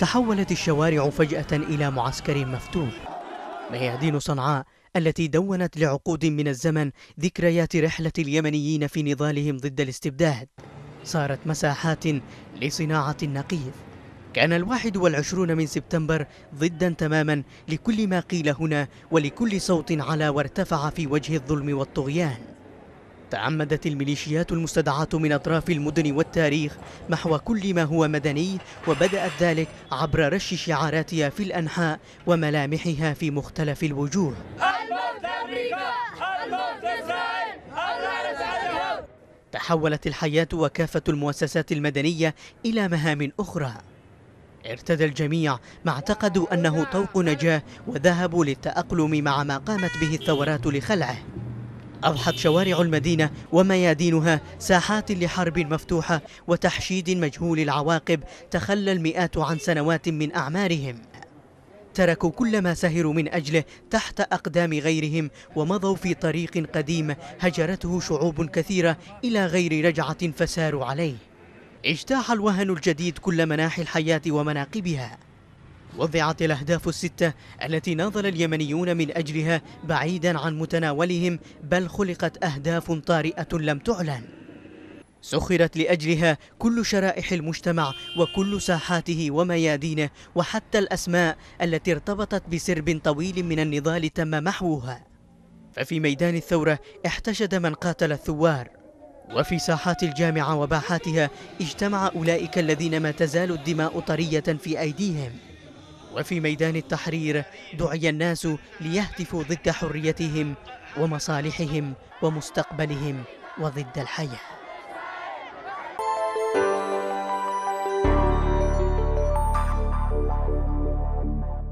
تحولت الشوارع فجأة إلى معسكر مفتوح ميادين صنعاء التي دونت لعقود من الزمن ذكريات رحلة اليمنيين في نضالهم ضد الاستبداد صارت مساحات لصناعة النقيض كان الواحد والعشرون من سبتمبر ضدا تماما لكل ما قيل هنا ولكل صوت على وارتفع في وجه الظلم والطغيان تعمدت الميليشيات المستدعاة من أطراف المدن والتاريخ محو كل ما هو مدني وبدأت ذلك عبر رش شعاراتها في الأنحاء وملامحها في مختلف الوجوه تحولت الحياة وكافة المؤسسات المدنية إلى مهام أخرى ارتدى الجميع ما اعتقدوا أنه طوق نجاة وذهبوا للتأقلم مع ما قامت به الثورات لخلعه أضحت شوارع المدينة وميادينها ساحات لحرب مفتوحة وتحشيد مجهول العواقب تخلى المئات عن سنوات من أعمارهم تركوا كل ما سهروا من أجله تحت أقدام غيرهم ومضوا في طريق قديم هجرته شعوب كثيرة إلى غير رجعة فساروا عليه اجتاح الوهن الجديد كل مناحي الحياة ومناقبها وضعت الأهداف الستة التي ناضل اليمنيون من أجلها بعيدا عن متناولهم بل خلقت أهداف طارئة لم تعلن سخرت لأجلها كل شرائح المجتمع وكل ساحاته وميادينه وحتى الأسماء التي ارتبطت بسرب طويل من النضال تم محوها ففي ميدان الثورة احتشد من قاتل الثوار وفي ساحات الجامعة وباحاتها اجتمع أولئك الذين ما تزال الدماء طرية في أيديهم وفي ميدان التحرير دعي الناس ليهتفوا ضد حريتهم ومصالحهم ومستقبلهم وضد الحياه